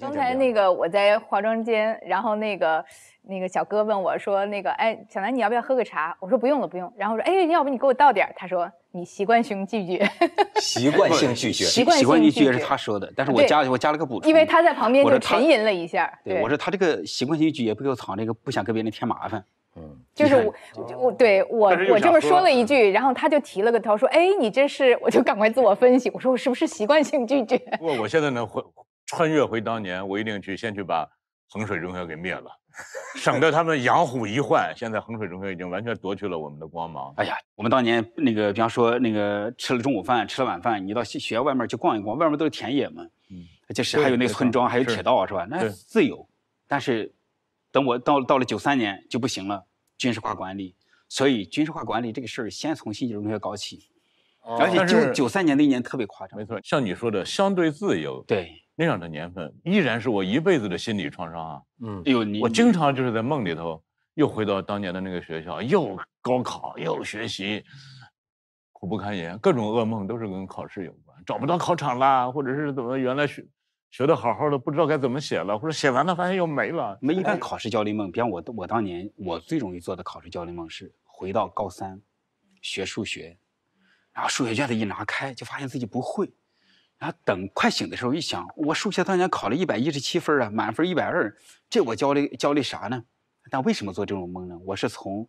刚才那个我在化妆间，然后那个那个小哥问我说：“那个哎，小兰你要不要喝个茶？”我说：“不用了，不用。”然后说：“哎，要不你给我倒点他说：“你习惯性拒绝。”习惯性拒绝，习惯性拒绝是他说的，但是我加我加了个补充，因为他在旁边就沉吟了一下。对，我说他这个习惯性拒绝，不给我藏这个不想给别人添麻烦。嗯，就是我我对我我这么说了一句，然后他就提了个头说：“哎，你这是？”我就赶快自我分析，我说我是不是习惯性拒绝？不过我现在呢会。穿越回当年，我一定去先去把衡水中学给灭了，省得他们养虎为患。现在衡水中学已经完全夺去了我们的光芒。哎呀，我们当年那个，比方说那个吃了中午饭，吃了晚饭，你到学校外面去逛一逛，外面都是田野嘛，嗯，就是还有那个村庄，还有铁道，是吧？那自由。但是，等我到到了九三年就不行了，军事化管理。所以军事化管理这个事儿先从新一中学搞起。而且九九三年那一年特别夸张。没错，像你说的，相对自由。对。那样的年份依然是我一辈子的心理创伤啊！嗯，哎呦，我经常就是在梦里头又回到当年的那个学校，又高考，又学习，苦不堪言，各种噩梦都是跟考试有关，找不到考场啦，或者是怎么原来学学的好好的，不知道该怎么写了，或者写完了发现又没了。我们一般考试焦虑梦，比方我我当年我最容易做的考试焦虑梦是回到高三学数学，然后数学卷子一拿开就发现自己不会。然后等快醒的时候一想，我数学当年考了一百一十七分啊，满分一百二，这我焦虑焦虑啥呢？但为什么做这种梦呢？我是从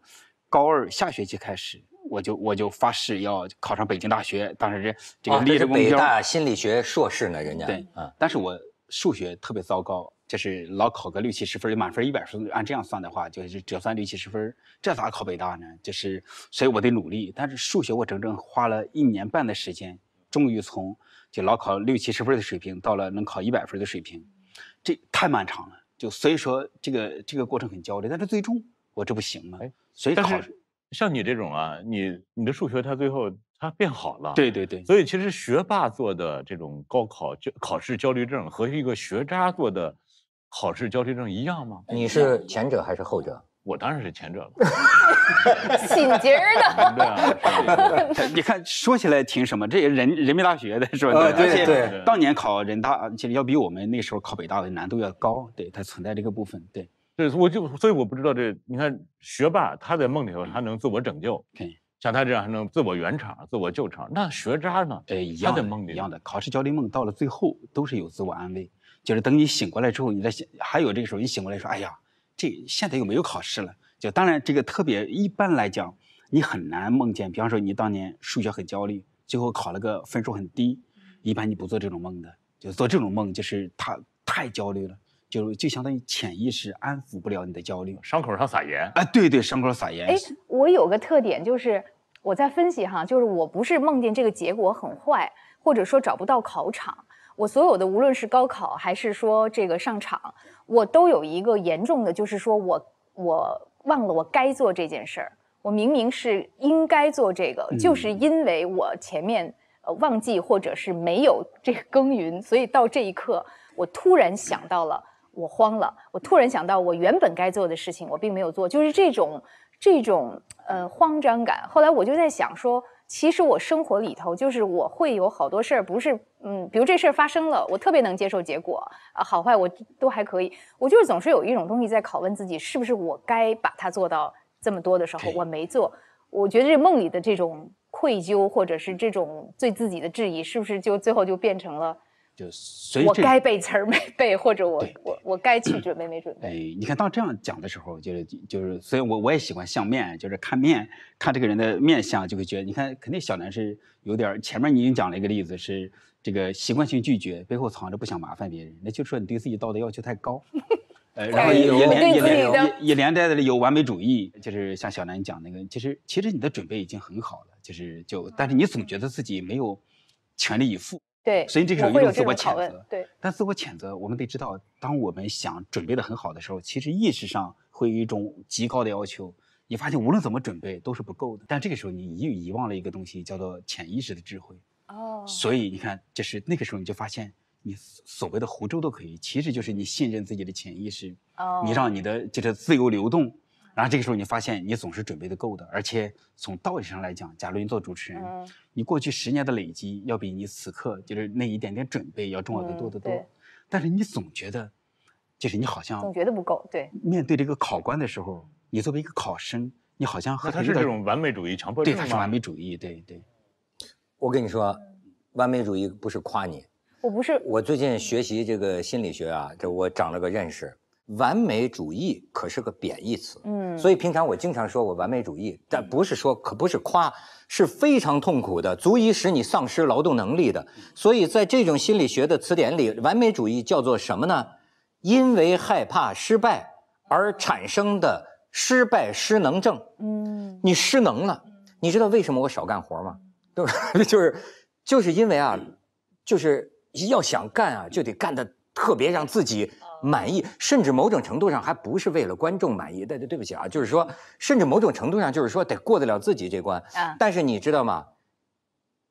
高二下学期开始，我就我就发誓要考上北京大学。当时这这个北大心理学硕士呢，人家对啊，但是我数学特别糟糕，就是老考个六七十分，满分一百分，按这样算的话，就是折算六七十分，这咋考北大呢？就是所以我得努力，但是数学我整整花了一年半的时间。终于从就老考六七十分的水平，到了能考一百分的水平，这太漫长了。就所以说，这个这个过程很焦虑。但是最终，我这不行吗？哎，所以考，像你这种啊，你你的数学它最后它变好了。对对对。所以其实学霸做的这种高考考考试焦虑症和一个学渣做的考试焦虑症一样吗？你是前者还是后者？我当然是前者了，心 尖儿的。对啊，你看，说起来挺什么，这人人民大学的是吧？对对对。当年考人大其实要比我们那时候考北大的难度要高，对，它存在这个部分。对，对，我就所以我不知道这，你看学霸他在梦里头他能自我拯救，像他这样还能自我圆场、自我救场。那学渣呢？哎，一样的，梦一样的。考试焦虑梦到了最后都是有自我安慰，就是等你醒过来之后，你再醒，还有这个时候你醒过来说，哎呀。这现在又没有考试了，就当然这个特别一般来讲，你很难梦见。比方说你当年数学很焦虑，最后考了个分数很低，一般你不做这种梦的，就做这种梦就是他太焦虑了，就就相当于潜意识安抚不了你的焦虑。伤口上撒盐？哎，对对，伤口撒盐。哎，我有个特点就是我在分析哈，就是我不是梦见这个结果很坏，或者说找不到考场。我所有的，无论是高考还是说这个上场，我都有一个严重的，就是说我我忘了我该做这件事儿，我明明是应该做这个，就是因为我前面呃忘记或者是没有这个耕耘，所以到这一刻我突然想到了，我慌了，我突然想到我原本该做的事情我并没有做，就是这种这种呃慌张感。后来我就在想说。其实我生活里头，就是我会有好多事儿，不是，嗯，比如这事儿发生了，我特别能接受结果啊，好坏我都还可以。我就是总是有一种东西在拷问自己，是不是我该把它做到这么多的时候我没做？我觉得这梦里的这种愧疚，或者是这种对自己的质疑，是不是就最后就变成了？就所以，我该背词儿没背，或者我我我该去准备没准备。哎，你看到这样讲的时候，就是就是，所以我我也喜欢相面，就是看面，看这个人的面相，就会觉得，你看，肯定小南是有点儿。前面你已经讲了一个例子，是这个习惯性拒绝背后藏着不想麻烦别人，那就说你对自己道德要求太高，呃，然后也也连也连也连带的有完美主义，就是像小南讲那个，其实其实你的准备已经很好了，就是就，但是你总觉得自己没有全力以赴。对，所以这个时候一种自我谴责，对。但自我谴责，我们得知道，当我们想准备的很好的时候，其实意识上会有一种极高的要求。你发现无论怎么准备都是不够的，但这个时候你遗遗忘了一个东西，叫做潜意识的智慧。哦。所以你看，就是那个时候你就发现，你所谓的湖州都可以，其实就是你信任自己的潜意识。哦。你让你的就是自由流动。然后这个时候你发现你总是准备的够的，而且从道理上来讲，假如你做主持人，你过去十年的累积要比你此刻就是那一点点准备要重要的多得多。但是你总觉得，就是你好像总觉得不够。对。面对这个考官的时候，你作为一个考生，你好像和他是这种完美主义强迫症对，他是完美主义。对对。我跟你说，完美主义不是夸你。我不是。我最近学习这个心理学啊，这我长了个认识。完美主义可是个贬义词，嗯，所以平常我经常说我完美主义，但不是说，可不是夸，是非常痛苦的，足以使你丧失劳动能力的。所以在这种心理学的词典里，完美主义叫做什么呢？因为害怕失败而产生的失败失能症。嗯，你失能了，你知道为什么我少干活吗？就是就是就是因为啊，就是要想干啊，就得干的特别让自己。满意，甚至某种程度上还不是为了观众满意。对对，对不起啊，就是说，甚至某种程度上就是说得过得了自己这关。嗯。但是你知道吗？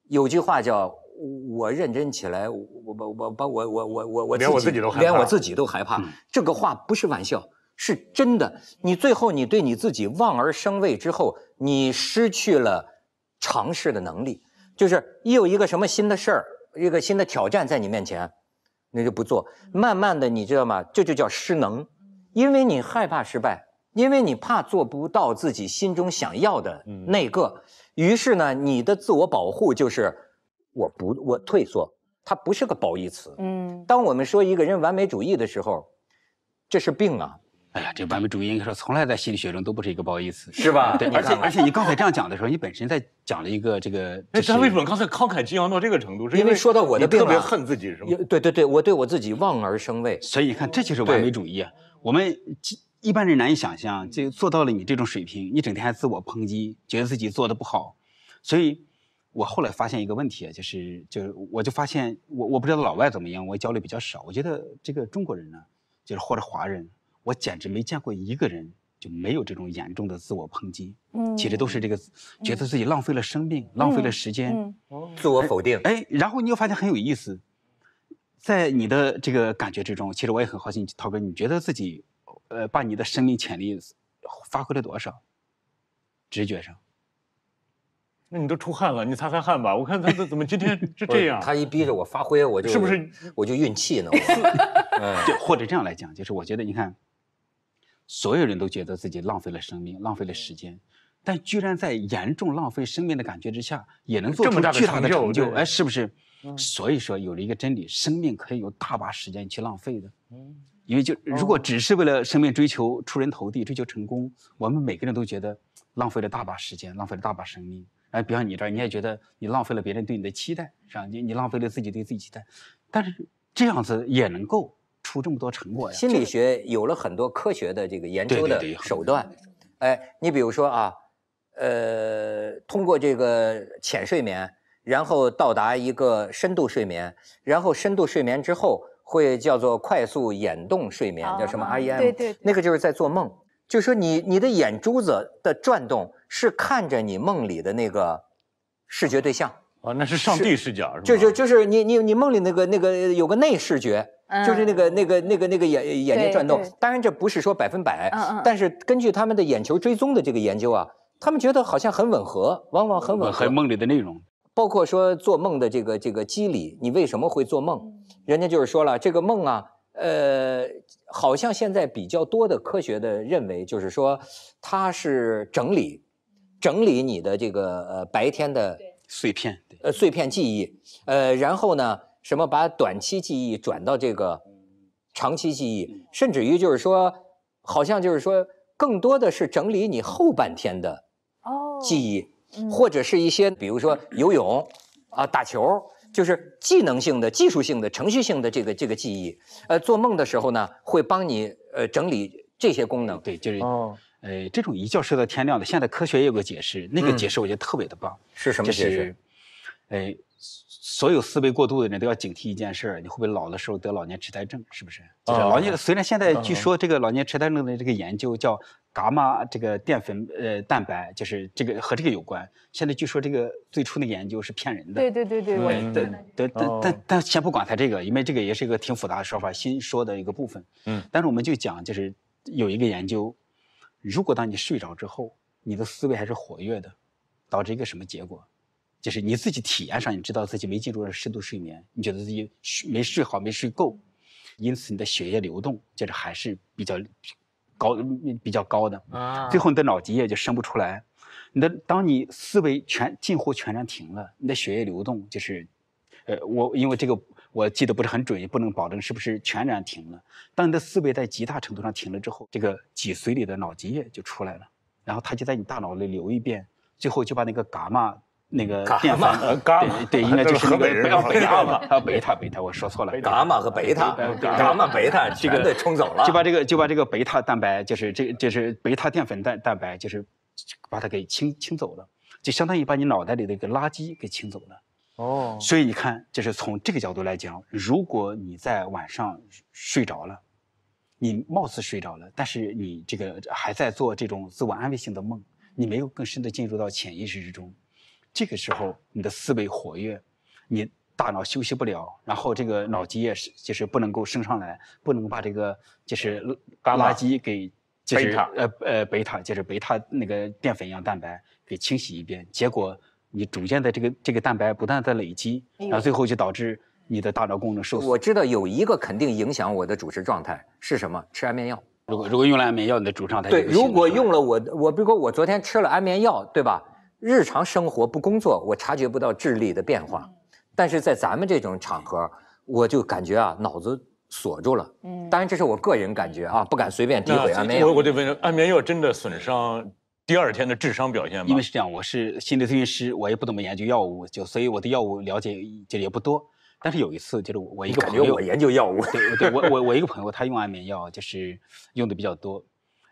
有句话叫“我认真起来，我我我把我我我我我连我自己都害怕，连我自己都害怕。”这个话不是玩笑，是真的。你最后你对你自己望而生畏之后，你失去了尝试的能力。就是一有一个什么新的事儿，一个新的挑战在你面前。那就不做，慢慢的，你知道吗？这就叫失能，因为你害怕失败，因为你怕做不到自己心中想要的那个，于是呢，你的自我保护就是我不我退缩，它不是个褒义词。嗯，当我们说一个人完美主义的时候，这是病啊。哎呀，这完美主义应该说从来在心理学中都不是一个褒义词，是吧？对，而且而且你刚才这样讲的时候，你本身在讲了一个这个。但为什么刚才慷慨激昂到这个程度，是因为说到我的特别恨自己是吗？对对对，我对我自己望而生畏。所以你看，这就是完美主义啊。我们一般人难以想象，就做到了你这种水平，你整天还自我抨击，觉得自己做的不好。所以，我后来发现一个问题啊，就是就是我就发现我我不知道老外怎么样，我交流比较少。我觉得这个中国人呢，就是或者华人。我简直没见过一个人就没有这种严重的自我抨击，嗯，其实都是这个觉得自己浪费了生命，浪费了时间，自我否定。哎，然后你又发现很有意思，在你的这个感觉之中，其实我也很好奇，涛哥，你觉得自己，呃，把你的生命潜力发挥了多少？直觉上？那你都出汗了，你擦擦汗吧。我看他怎么今天是这样。他一逼着我发挥，我就是不是我就运气呢？嗯，或者这样来讲，就是我觉得你看。所有人都觉得自己浪费了生命，浪费了时间，但居然在严重浪费生命的感觉之下，也能做出巨大的成就，哎，是不是？所以说有了一个真理，生命可以有大把时间去浪费的。嗯，因为就如果只是为了生命追求出人头地、追求成功，我们每个人都觉得浪费了大把时间，浪费了大把生命。哎，比方你这儿，你也觉得你浪费了别人对你的期待，是吧？你你浪费了自己对自己期待，但是这样子也能够。出这么多成果呀！心理学有了很多科学的这个研究的手段，哎，你比如说啊，呃，通过这个浅睡眠，然后到达一个深度睡眠，然后深度睡眠之后会叫做快速眼动睡眠，叫什么 REM？对对，那个就是在做梦，就说你你的眼珠子的转动是看着你梦里的那个视觉对象啊，那是上帝视角，是就就就是你你你梦里那个那个有个内视觉。就是那个那个那个那个眼眼睛转动，当然这不是说百分百，但是根据他们的眼球追踪的这个研究啊，他们觉得好像很吻合，往往很吻合。梦里的内容，包括说做梦的这个这个机理，你为什么会做梦？人家就是说了，这个梦啊，呃，好像现在比较多的科学的认为，就是说它是整理、整理你的这个呃白天的碎片，呃碎片记忆，呃，然后呢？什么把短期记忆转到这个长期记忆，甚至于就是说，好像就是说，更多的是整理你后半天的哦记忆，或者是一些比如说游泳啊、打球，就是技能性的、技术性的、程序性的这个这个记忆。呃，做梦的时候呢，会帮你呃整理这些功能。对，就是哦，呃，这种一觉睡到天亮的，现在科学也有个解释，那个解释我觉得特别的棒。是什么解释？哎。所有思维过度的人都要警惕一件事：你会不会老的时候得老年痴呆症？是不是？就是老年。虽然现在据说这个老年痴呆症的这个研究叫伽马这个淀粉呃蛋白，就是这个和这个有关。现在据说这个最初的研究是骗人的。对对对对，对对对对。但但但先不管它这个，因为这个也是一个挺复杂的说法，新说的一个部分。嗯。但是我们就讲，就是有一个研究，如果当你睡着之后，你的思维还是活跃的，导致一个什么结果？就是你自己体验上，你知道自己没进入深度睡眠，你觉得自己没睡好、没睡够，因此你的血液流动就是还是比较高、比较高的。啊，最后你的脑脊液就生不出来。你的当你思维全近乎全然停了，你的血液流动就是，呃，我因为这个我记得不是很准，也不能保证是不是全然停了。当你的思维在极大程度上停了之后，这个脊髓里的脑脊液就出来了，然后它就在你大脑里流一遍，最后就把那个伽马。那个伽马，伽马对，应该就是河北人叫贝塔还有贝塔贝塔，我说错了，伽马和贝塔，伽马贝塔这个冲走了，就把这个就把这个贝塔蛋白，就是这，就是贝塔淀粉蛋蛋白，就是把它给清清走了，就相当于把你脑袋里的一个垃圾给清走了。哦，所以你看，就是从这个角度来讲，如果你在晚上睡着了，你貌似睡着了，但是你这个还在做这种自我安慰性的梦，你没有更深的进入到潜意识之中。这个时候你的思维活跃，你大脑休息不了，然后这个脑脊液是就是不能够升上来，不能把这个就是垃圾给就是呃呃贝塔就是贝塔那个淀粉样蛋白给清洗一遍，结果你逐渐的这个这个蛋白不断在累积，然后最后就导致你的大脑功能受损。我知道有一个肯定影响我的主持状态是什么？吃安眠药。如果如果用了安眠药，你的主持状态对。如果用了我我比如说我昨天吃了安眠药，对吧？日常生活不工作，我察觉不到智力的变化，但是在咱们这种场合，我就感觉啊脑子锁住了。嗯，当然这是我个人感觉啊，不敢随便诋毁眠药。我我得问，安眠药真的损伤第二天的智商表现吗？因为是这样，我是心理咨询师，我也不怎么研究药物，就所以我对药物了解就也不多。但是有一次，就是我一个朋友，我研究药物，对对，我我我一个朋友，他用安眠药就是用的比较多。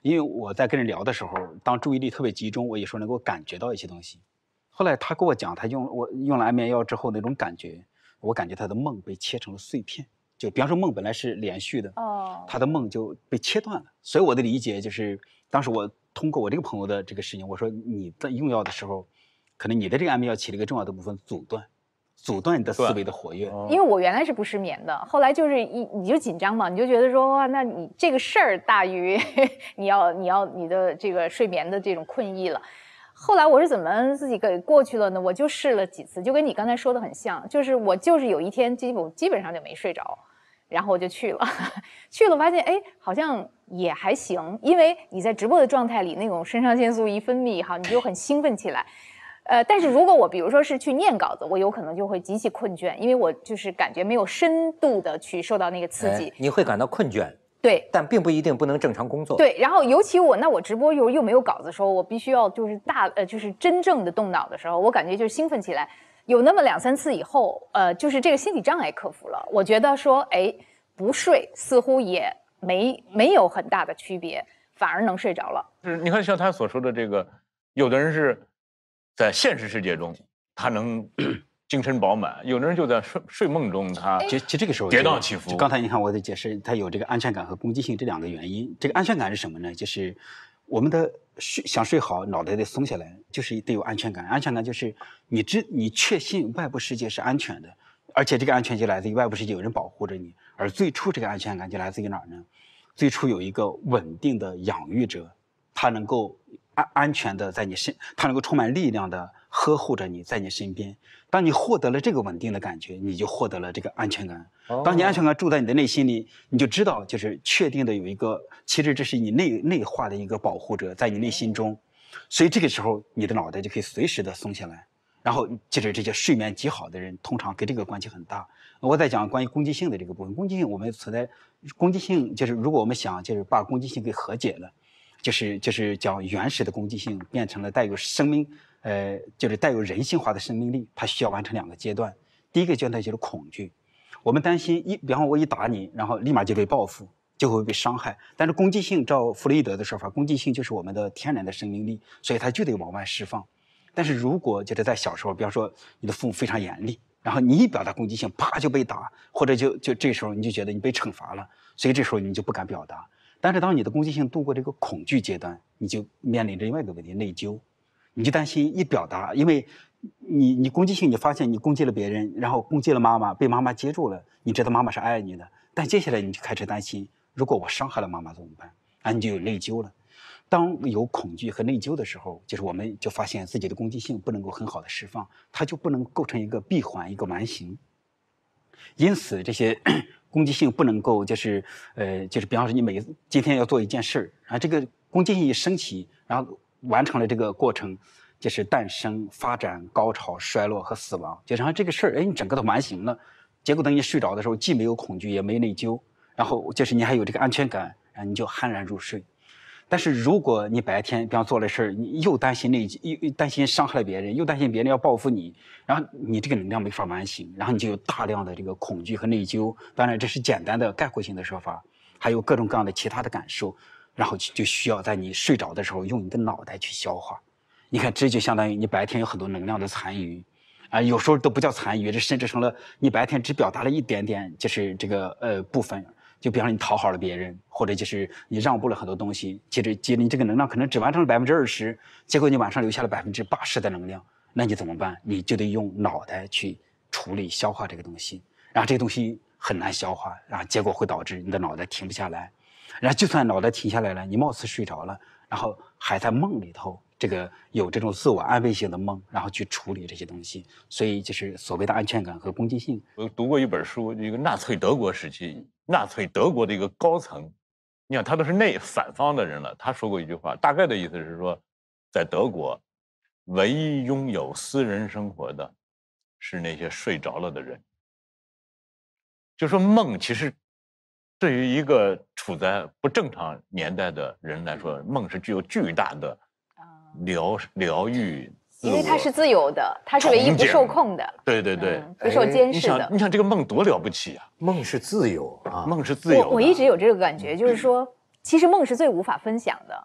因为我在跟人聊的时候，当注意力特别集中，我有时候能够感觉到一些东西。后来他跟我讲，他用我用了安眠药之后那种感觉，我感觉他的梦被切成了碎片。就比方说梦本来是连续的，他的梦就被切断了。所以我的理解就是，当时我通过我这个朋友的这个事情，我说你在用药的时候，可能你的这个安眠药起了一个重要的部分阻断。阻断你的思维的活跃，因为我原来是不失眠的，后来就是一你就紧张嘛，你就觉得说哇，那你这个事儿大于 你要你要你的这个睡眠的这种困意了。后来我是怎么自己给过去了呢？我就试了几次，就跟你刚才说的很像，就是我就是有一天基本基本上就没睡着，然后我就去了，去了发现哎好像也还行，因为你在直播的状态里那种肾上腺素一分泌哈，你就很兴奋起来。呃，但是如果我比如说是去念稿子，我有可能就会极其困倦，因为我就是感觉没有深度的去受到那个刺激，你会感到困倦。对，但并不一定不能正常工作。对，然后尤其我那我直播又又没有稿子的时候，我必须要就是大呃就是真正的动脑的时候，我感觉就是兴奋起来，有那么两三次以后，呃，就是这个心理障碍克服了，我觉得说哎，不睡似乎也没没有很大的区别，反而能睡着了。是，你看像他所说的这个，有的人是。在现实世界中，他能 精神饱满；有的人就在睡睡梦中，他就就这个时候跌宕起伏。刚才你看我的解释，他有这个安全感和攻击性这两个原因。这个安全感是什么呢？就是我们的睡想睡好，脑袋得松下来，就是得有安全感。安全感就是你知你确信外部世界是安全的，而且这个安全就来自于外部世界有人保护着你。而最初这个安全感就来自于哪儿呢？最初有一个稳定的养育者，他能够。安安全的在你身，他能够充满力量的呵护着你，在你身边。当你获得了这个稳定的感觉，你就获得了这个安全感。当你安全感住在你的内心里，你就知道，就是确定的有一个，其实这是你内内化的一个保护者在你内心中。所以这个时候，你的脑袋就可以随时的松下来。然后，就是这些睡眠极好的人，通常跟这个关系很大。我在讲关于攻击性的这个部分，攻击性我们存在，攻击性就是如果我们想就是把攻击性给和解了。就是就是将原始的攻击性变成了带有生命，呃，就是带有人性化的生命力。它需要完成两个阶段，第一个阶段就是恐惧。我们担心一，比方我一打你，然后立马就被报复，就会被伤害。但是攻击性，照弗洛伊德的说法，攻击性就是我们的天然的生命力，所以它就得往外释放。但是如果就是在小时候，比方说你的父母非常严厉，然后你一表达攻击性，啪就被打，或者就就这时候你就觉得你被惩罚了，所以这时候你就不敢表达。但是，当你的攻击性度过这个恐惧阶段，你就面临着另外一个问题——内疚。你就担心一表达，因为你你攻击性，你发现你攻击了别人，然后攻击了妈妈，被妈妈接住了。你知道妈妈是爱你的，但接下来你就开始担心，如果我伤害了妈妈怎么办？那你就有内疚了。当有恐惧和内疚的时候，就是我们就发现自己的攻击性不能够很好的释放，它就不能构成一个闭环，一个完形。因此，这些。攻击性不能够就是，呃，就是比方说你每今天要做一件事儿，然后这个攻击性一升起，然后完成了这个过程，就是诞生、发展、高潮、衰落和死亡，就然后这个事儿，哎，你整个都完形了，结果等你睡着的时候，既没有恐惧，也没内疚，然后就是你还有这个安全感，然后你就酣然入睡。但是如果你白天比方做了事儿，你又担心内，又担心伤害了别人，又担心别人要报复你，然后你这个能量没法完形，然后你就有大量的这个恐惧和内疚。当然这是简单的概括性的说法，还有各种各样的其他的感受，然后就需要在你睡着的时候用你的脑袋去消化。你看，这就相当于你白天有很多能量的残余，啊，有时候都不叫残余，这甚至成了你白天只表达了一点点，就是这个呃部分。就比方你讨好了别人，或者就是你让步了很多东西，接着接着你这个能量可能只完成了百分之二十，结果你晚上留下了百分之八十的能量，那你怎么办？你就得用脑袋去处理消化这个东西，然后这个东西很难消化，然后结果会导致你的脑袋停不下来，然后就算脑袋停下来了，你貌似睡着了，然后还在梦里头。这个有这种自我安慰性的梦，然后去处理这些东西，所以就是所谓的安全感和攻击性。我读过一本书，一个纳粹德国时期，纳粹德国的一个高层，你想他都是内反方的人了，他说过一句话，大概的意思是说，在德国，唯一拥有私人生活的，是那些睡着了的人。就说梦其实，对于一个处在不正常年代的人来说，梦是具有巨大的。疗疗愈，因为它是自由的，它是唯一不受控的。对对对，不受监视的。你想，你想这个梦多了不起啊！梦是自由啊，梦是自由。我我一直有这个感觉，就是说，其实梦是最无法分享的。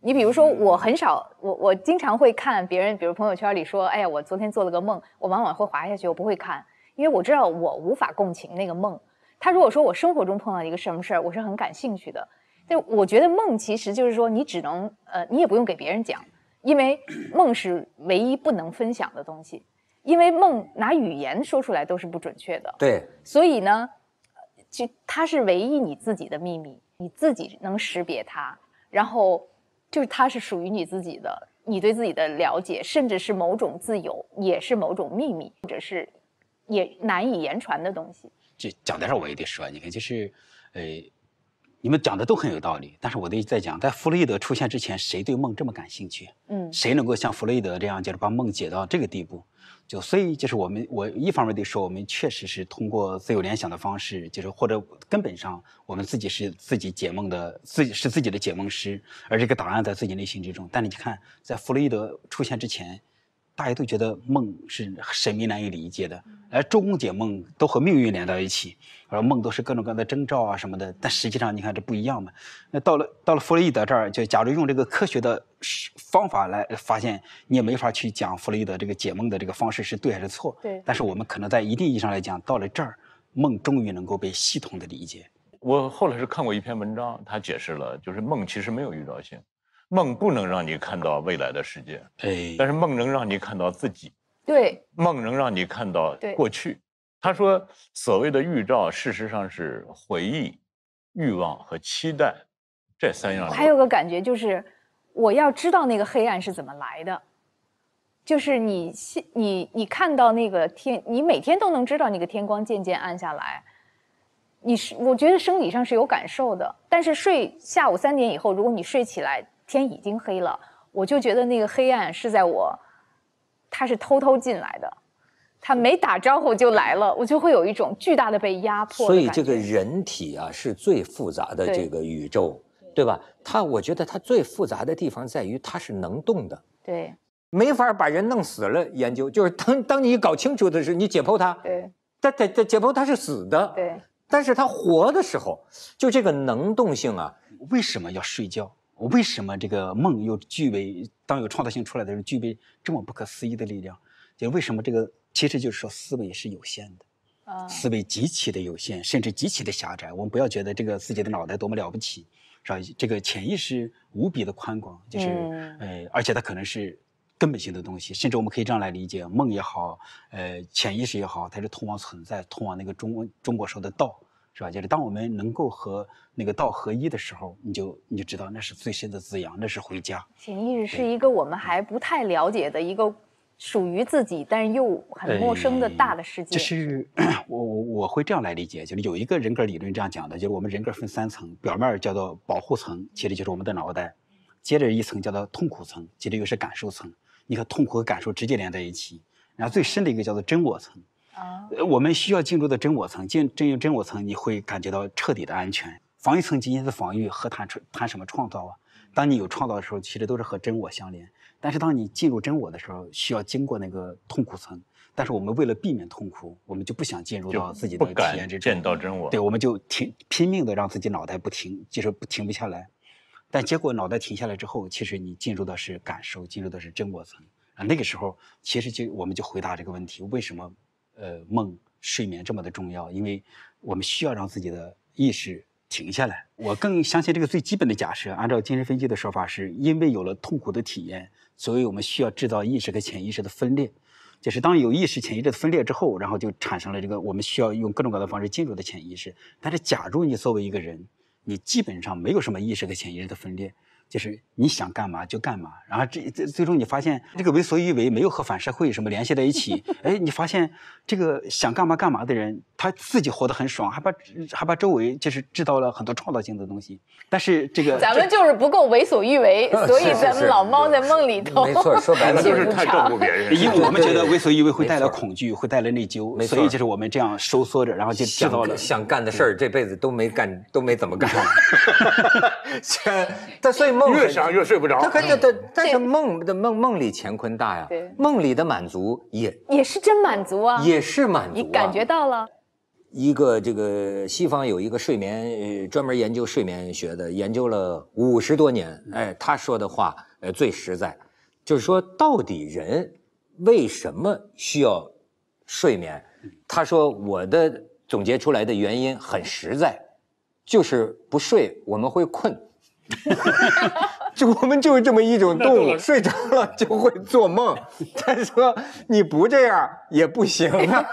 你比如说，我很少，我我经常会看别人，比如朋友圈里说，哎呀，我昨天做了个梦，我往往会滑下去，我不会看，因为我知道我无法共情那个梦。他如果说我生活中碰到一个什么事儿，我是很感兴趣的。但我觉得梦其实就是说，你只能，呃，你也不用给别人讲。因为梦是唯一不能分享的东西，因为梦拿语言说出来都是不准确的。对，所以呢，就它是唯一你自己的秘密，你自己能识别它，然后就是它是属于你自己的，你对自己的了解，甚至是某种自由，也是某种秘密，或者是也难以言传的东西。这讲台上我也得说，你看就是，呃。你们讲的都很有道理，但是我得在讲，在弗洛伊德出现之前，谁对梦这么感兴趣？嗯，谁能够像弗洛伊德这样，就是把梦解到这个地步？就所以，就是我们，我一方面得说，我们确实是通过自由联想的方式，就是或者根本上，我们自己是自己解梦的，自己是自己的解梦师，而这个答案在自己内心之中。但是你看，在弗洛伊德出现之前。大家都觉得梦是神秘难以理解的，而周公解梦都和命运连到一起，而梦都是各种各样的征兆啊什么的。但实际上，你看这不一样嘛。那到了到了弗洛伊德这儿，就假如用这个科学的方法来发现，你也没法去讲弗洛伊德这个解梦的这个方式是对还是错。对。但是我们可能在一定意义上来讲，到了这儿，梦终于能够被系统的理解。我后来是看过一篇文章，他解释了，就是梦其实没有预兆性。梦不能让你看到未来的世界，哎，但是梦能让你看到自己，对，梦能让你看到过去。他说，所谓的预兆，事实上是回忆、欲望和期待这三样。还有个感觉就是，我要知道那个黑暗是怎么来的，就是你现你你看到那个天，你每天都能知道那个天光渐渐暗下来，你是我觉得生理上是有感受的，但是睡下午三点以后，如果你睡起来。天已经黑了，我就觉得那个黑暗是在我，他是偷偷进来的，他没打招呼就来了，我就会有一种巨大的被压迫。所以这个人体啊，是最复杂的这个宇宙，对吧？它，我觉得它最复杂的地方在于它是能动的。对，没法把人弄死了研究，就是 当当你搞清楚的时候，你解剖它，对，他他他解剖它是死的，对，但是它活的时候，就这个能动性啊，为什么要睡觉？我为什么这个梦又具备当有创造性出来的人具备这么不可思议的力量？就为什么这个其实就是说思维是有限的，啊，思维极其的有限，甚至极其的狭窄。我们不要觉得这个自己的脑袋多么了不起，是吧？这个潜意识无比的宽广，就是呃，而且它可能是根本性的东西。甚至我们可以这样来理解，梦也好，呃，潜意识也好，它是通往存在，通往那个中中国说的道。是吧？就是当我们能够和那个道合一的时候，你就你就知道那是最深的滋养，那是回家。潜意识是一个我们还不太了解的一个属于自己但是又很陌生的大的世界。就是 我我我会这样来理解，就是有一个人格理论这样讲的，就是我们人格分三层，表面叫做保护层，其实就是我们的脑袋；接着一层叫做痛苦层，接着又是感受层。你看痛苦和感受直接连在一起，然后最深的一个叫做真我层。我们需要进入的真我层，进进入真我层，你会感觉到彻底的安全。防御层仅仅是防御，何谈创谈什么创造啊？当你有创造的时候，其实都是和真我相连。但是当你进入真我的时候，需要经过那个痛苦层。但是我们为了避免痛苦，我们就不想进入到自己之中。见到真我。对，我们就停拼命的让自己脑袋不停，就是不停不下来。但结果脑袋停下来之后，其实你进入的是感受，进入的是真我层啊。那个时候，其实就我们就回答这个问题：为什么？呃，梦睡眠这么的重要，因为我们需要让自己的意识停下来。我更相信这个最基本的假设，按照精神分析的说法，是因为有了痛苦的体验，所以我们需要制造意识和潜意识的分裂。就是当有意识潜意识的分裂之后，然后就产生了这个我们需要用各种各样的方式进入的潜意识。但是，假如你作为一个人，你基本上没有什么意识和潜意识的分裂。就是你想干嘛就干嘛，然后这这最终你发现这个为所欲为没有和反社会什么联系在一起，哎，你发现这个想干嘛干嘛的人。他自己活得很爽，还把还把周围就是制造了很多创造性的东西。但是这个咱们就是不够为所欲为，所以咱们老猫在梦里头。没错，说白了 就是太照顾别人，因为我们觉得为所欲为会带来恐惧，会带来内疚，所以就是我们这样收缩着，然后就制造了想干的事儿，这辈子都没干，都没怎么干。哈哈哈哈哈！但所以梦越想越睡不着。他可他他但是梦的梦梦里乾坤大呀，梦里的满足也也是真满足啊，也是满足，你感觉到了。一个这个西方有一个睡眠专门研究睡眠学的，研究了五十多年，哎，他说的话呃最实在，就是说到底人为什么需要睡眠？他说我的总结出来的原因很实在，就是不睡我们会困，就我们就是这么一种动物，睡着了就会做梦。他说你不这样也不行啊。